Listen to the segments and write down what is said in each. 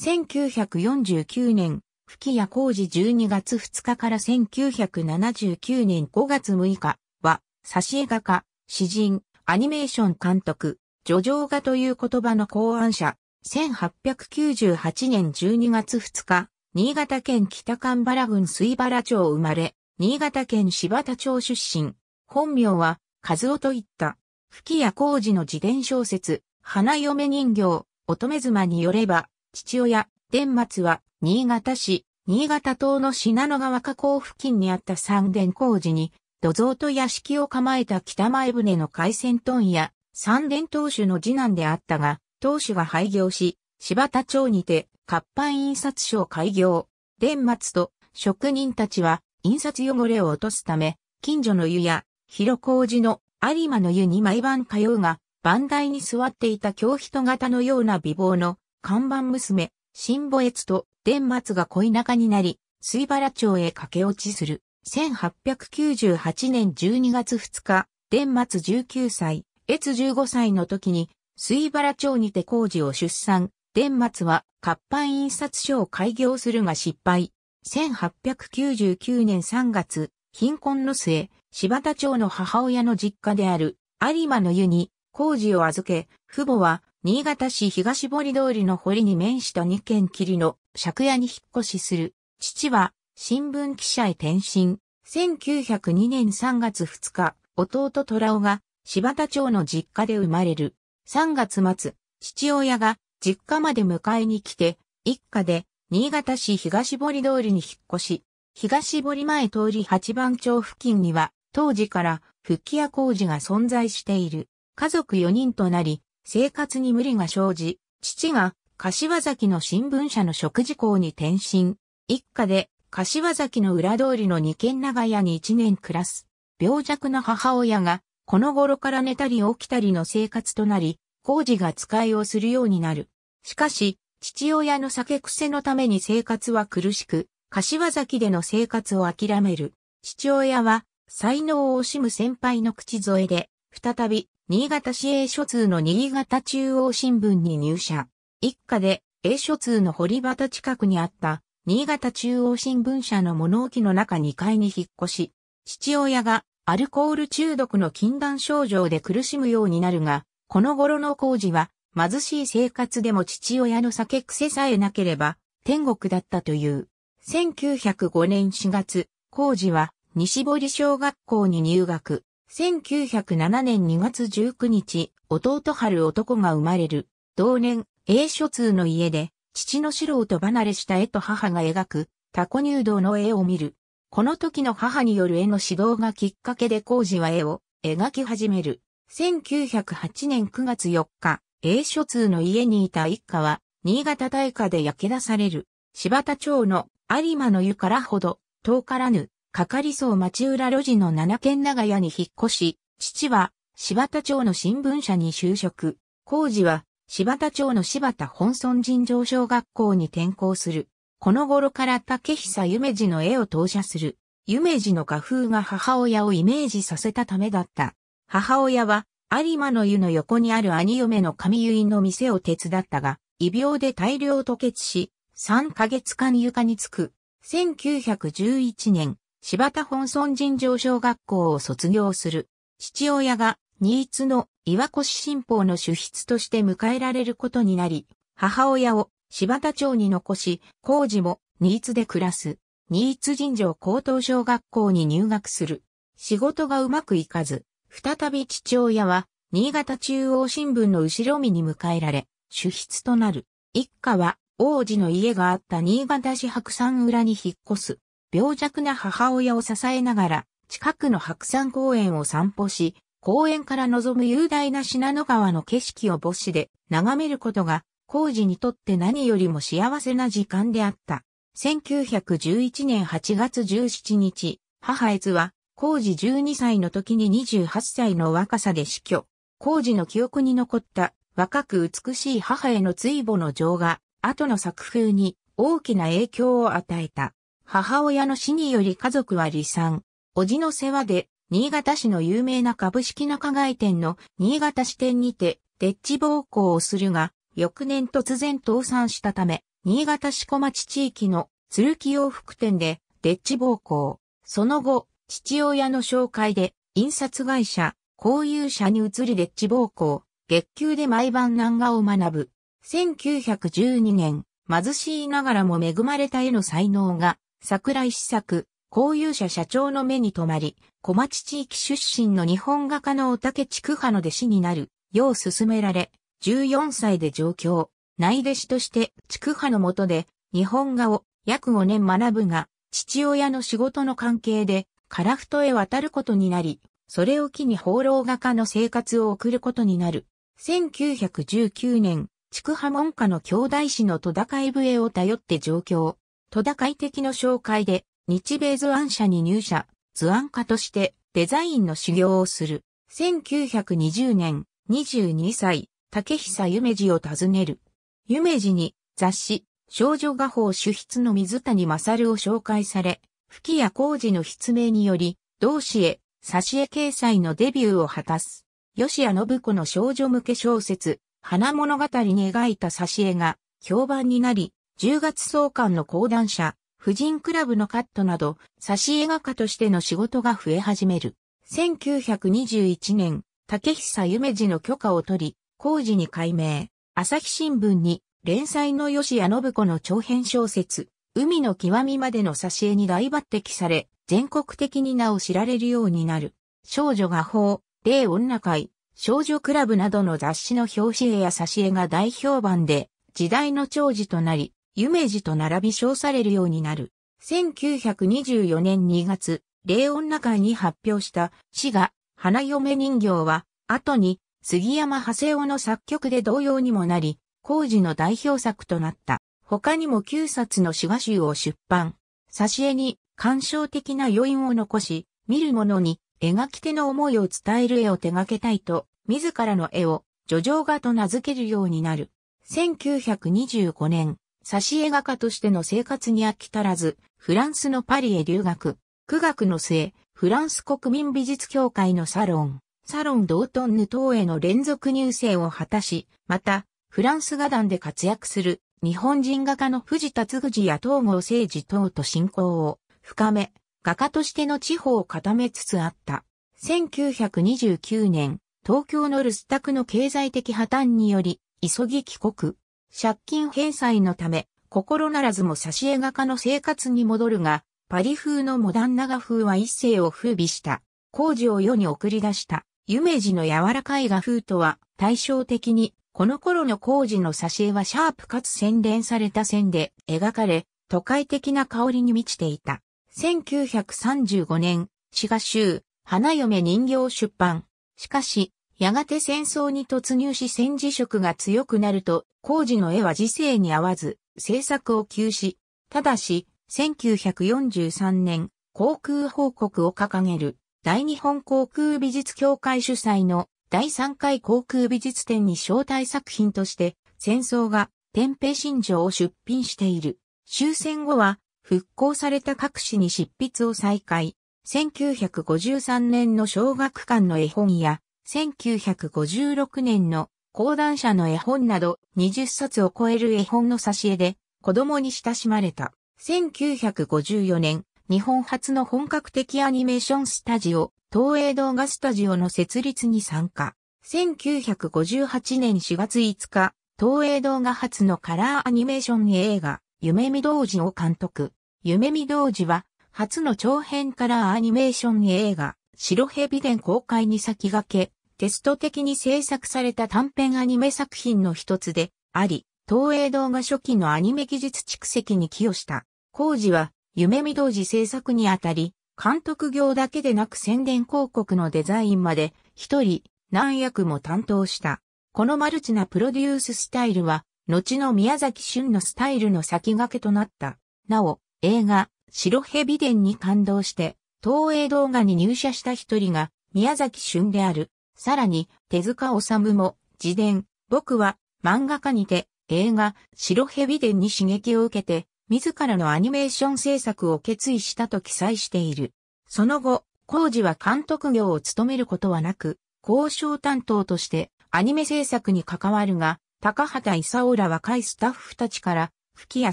1949年、吹谷工事12月2日から1979年5月6日は、挿絵画家、詩人、アニメーション監督、叙情画という言葉の考案者、1898年12月2日、新潟県北神原郡水原町生まれ、新潟県柴田町出身、本名は、和夫といった、吹谷工事の自伝小説、花嫁人形、乙女妻によれば、父親、伝松は、新潟市、新潟島の信濃川河口付近にあった三田工事に、土蔵と屋敷を構えた北前船の海鮮ンや、三田当主の次男であったが、当主が廃業し、柴田町にて、活版印刷所を開業。伝松と職人たちは、印刷汚れを落とすため、近所の湯や、広小路の有馬の湯に毎晩通うが、番台に座っていた京人型のような美貌の看板娘、新母越と伝末が恋仲になり、水原町へ駆け落ちする。1898年12月2日、伝末19歳、越15歳の時に、水原町にて工事を出産。伝末は、活版印刷所を開業するが失敗。1899年3月、貧困の末、柴田町の母親の実家である有馬の湯に工事を預け、父母は新潟市東堀通りの堀に面した2軒きりの借家に引っ越しする。父は新聞記者へ転身。1902年3月2日、弟虎尾が柴田町の実家で生まれる。3月末、父親が実家まで迎えに来て、一家で新潟市東堀通りに引っ越し、東堀前通り八番町付近には当時から復帰屋工事が存在している。家族4人となり、生活に無理が生じ、父が柏崎の新聞社の食事校に転身。一家で柏崎の裏通りの二軒長屋に一年暮らす。病弱な母親が、この頃から寝たり起きたりの生活となり、工事が使いをするようになる。しかし、父親の酒癖のために生活は苦しく、柏崎での生活を諦める。父親は、才能を惜しむ先輩の口添えで、再び新潟市営書通の新潟中央新聞に入社。一家で営書通の堀端近くにあった新潟中央新聞社の物置の中2階に引っ越し、父親がアルコール中毒の禁断症状で苦しむようになるが、この頃の工事は貧しい生活でも父親の酒癖さえなければ天国だったという。1905年4月、工事は西堀小学校に入学。1907年2月19日、弟春男が生まれる。同年、英書通の家で、父の素人離れした絵と母が描く、タコ入道の絵を見る。この時の母による絵の指導がきっかけで工事は絵を描き始める。1908年9月4日、英書通の家にいた一家は、新潟大火で焼け出される。柴田町の有馬の湯からほど、遠からぬかかりそう町浦路地の七軒長屋に引っ越し、父は柴田町の新聞社に就職。工事は柴田町の柴田本村尋常小学校に転校する。この頃から竹久夢二の絵を投射する。夢二の画風が母親をイメージさせたためだった。母親は有馬の湯の横にある兄嫁の神結の店を手伝ったが、異病で大量吐血し、3ヶ月間床につく。1911年、柴田本村尋常小学校を卒業する。父親が新津の岩越新報の主筆として迎えられることになり、母親を柴田町に残し、工事も新津で暮らす。新津尋常高等小学校に入学する。仕事がうまくいかず、再び父親は新潟中央新聞の後ろ身に迎えられ、主筆となる。一家は王子の家があった新潟市白山裏に引っ越す。病弱な母親を支えながら、近くの白山公園を散歩し、公園から望む雄大な信濃川の景色を母子で眺めることが、工事にとって何よりも幸せな時間であった。1911年8月17日、母悦は、工事12歳の時に28歳の若さで死去。工事の記憶に残った若く美しい母への追母の情が、後の作風に大きな影響を与えた。母親の死により家族は離散。叔父の世話で、新潟市の有名な株式仲買店の新潟支店にて、デッチ暴行をするが、翌年突然倒産したため、新潟市小町地域の鶴木洋服店で、デッチ暴行。その後、父親の紹介で、印刷会社、公有社に移りデッチ暴行。月給で毎晩難画を学ぶ。1912年、貧しいながらも恵まれた絵の才能が桜井史作、公有者社長の目に留まり、小町地域出身の日本画家のお竹地区派の弟子になる、よう勧められ、14歳で上京、内弟子として地区派のもとで、日本画を約5年学ぶが、父親の仕事の関係で、樺太へ渡ることになり、それを機に放浪画家の生活を送ることになる。1919年、筑派門下の兄弟子の戸高江笛を頼って上京。戸田会的の紹介で、日米図案社に入社、図案家としてデザインの修行をする。1920年、22歳、竹久夢二を訪ねる。夢二に雑誌、少女画報主筆の水谷勝を紹介され、吹谷浩二の筆名により、同志へ、挿絵掲載のデビューを果たす。吉谷信子の少女向け小説、花物語に描いた挿絵が評判になり、10月創刊の講談社、婦人クラブのカットなど、挿絵画家としての仕事が増え始める。1921年、竹久夢二の許可を取り、工事に改名。朝日新聞に、連載の吉谷信子の長編小説、海の極みまでの挿絵に大抜擢され、全国的に名を知られるようになる。少女画法、霊女会、少女クラブなどの雑誌の表紙絵や挿絵が大評判で、時代の長寿となり、夢寺と並び称されるようになる。1924年2月、霊女会に発表した詩が花嫁人形は、後に杉山長谷夫の作曲で同様にもなり、工事の代表作となった。他にも9冊の詩画集を出版。挿絵に感傷的な余韻を残し、見る者に描き手の思いを伝える絵を手掛けたいと、自らの絵を、叙情画と名付けるようになる。1925年、挿絵画家としての生活に飽き足らず、フランスのパリへ留学。苦学の末、フランス国民美術協会のサロン、サロンドートンヌ等への連続入選を果たし、また、フランス画壇で活躍する日本人画家の藤田嗣治や東郷誠治等と親交を深め、画家としての地方を固めつつあった。1929年、東京の留守宅の経済的破綻により、急ぎ帰国。借金返済のため、心ならずも挿絵画家の生活に戻るが、パリ風のモダンな画風は一世を風靡した。工事を世に送り出した、夢二の柔らかい画風とは対照的に、この頃の工事の挿絵はシャープかつ洗練された線で描かれ、都会的な香りに満ちていた。1935年、滋賀集、花嫁人形出版。しかし、やがて戦争に突入し戦時色が強くなると、工事の絵は時世に合わず、制作を休止。ただし、1943年、航空報告を掲げる、大日本航空美術協会主催の第3回航空美術展に招待作品として、戦争が天平新城を出品している。終戦後は、復興された各紙に執筆を再開。1953年の小学館の絵本や、1956年の講談社の絵本など20冊を超える絵本の差し絵で子供に親しまれた。1954年、日本初の本格的アニメーションスタジオ、東映動画スタジオの設立に参加。1958年4月5日、東映動画初のカラーアニメーション映画、夢見童子を監督。夢見童子は、初の長編カラーアニメーション映画、白蛇伝公開に先駆け、テスト的に制作された短編アニメ作品の一つであり、東映動画初期のアニメ技術蓄積に寄与した。工事は、夢見同時制作にあたり、監督業だけでなく宣伝広告のデザインまで、一人、何役も担当した。このマルチなプロデューススタイルは、後の宮崎駿のスタイルの先駆けとなった。なお、映画、白蛇伝に感動して、東映動画に入社した一人が宮崎駿である。さらに、手塚治虫も、自伝、僕は漫画家にて映画、白蛇伝に刺激を受けて、自らのアニメーション制作を決意したと記載している。その後、工事は監督業を務めることはなく、交渉担当としてアニメ制作に関わるが、高畑勲ら若いスタッフたちから、吹屋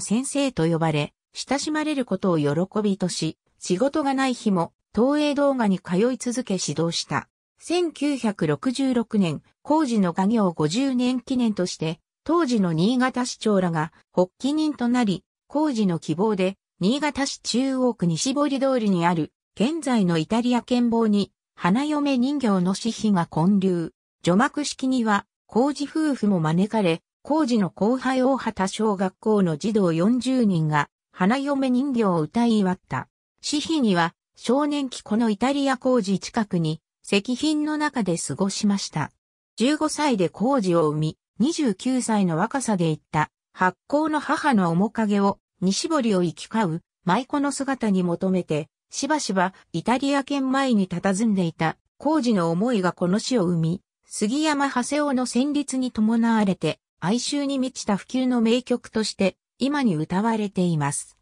先生と呼ばれ、親しまれることを喜びとし、仕事がない日も東映動画に通い続け指導した。1966年、工事の画業50年記念として、当時の新潟市長らが発起人となり、工事の希望で、新潟市中央区西堀通りにある、現在のイタリア県防に、花嫁人形の死費が混流。除幕式には、工事夫婦も招かれ、工事の後輩大畑小学校の児童40人が、花嫁人形を歌い祝った。死費には少年期このイタリア工事近くに石品の中で過ごしました。15歳で工事を生み、29歳の若さで行った発酵の母の面影を西堀を行き交う舞妓の姿に求めて、しばしばイタリア圏前に佇んでいた工事の思いがこの死を生み、杉山長谷雄の旋律に伴われて、哀愁に満ちた普及の名曲として、今に歌われています。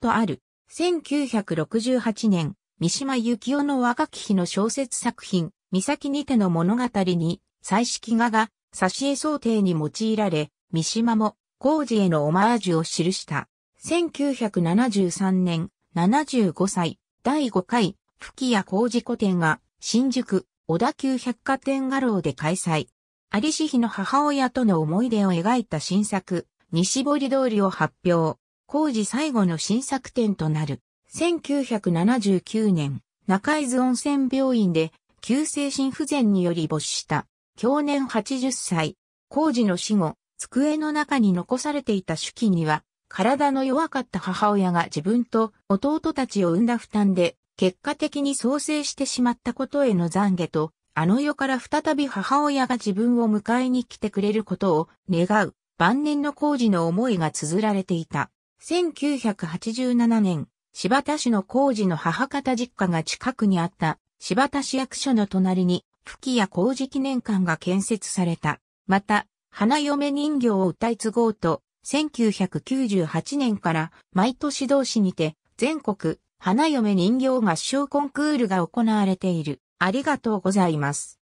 とある。1968年、三島由紀夫の若き日の小説作品、三崎にての物語に、彩色画が、挿絵想定に用いられ、三島も、工事へのオマージュを記した。1973年、75歳、第5回、吹屋工事古典が、新宿、小田急百貨店画廊で開催。有志比の母親との思い出を描いた新作、西堀通りを発表。工事最後の新作展となる。1979年、中伊豆温泉病院で、急性心不全により没した、去年80歳、工事の死後、机の中に残されていた手記には、体の弱かった母親が自分と弟たちを産んだ負担で、結果的に創生してしまったことへの懺悔と、あの世から再び母親が自分を迎えに来てくれることを願う、晩年の工事の思いが綴られていた。1987年、柴田市の工事の母方実家が近くにあった柴田市役所の隣に、吹屋工事記念館が建設された。また、花嫁人形を歌い継ごうと、1998年から毎年同市にて、全国花嫁人形合唱コンクールが行われている。ありがとうございます。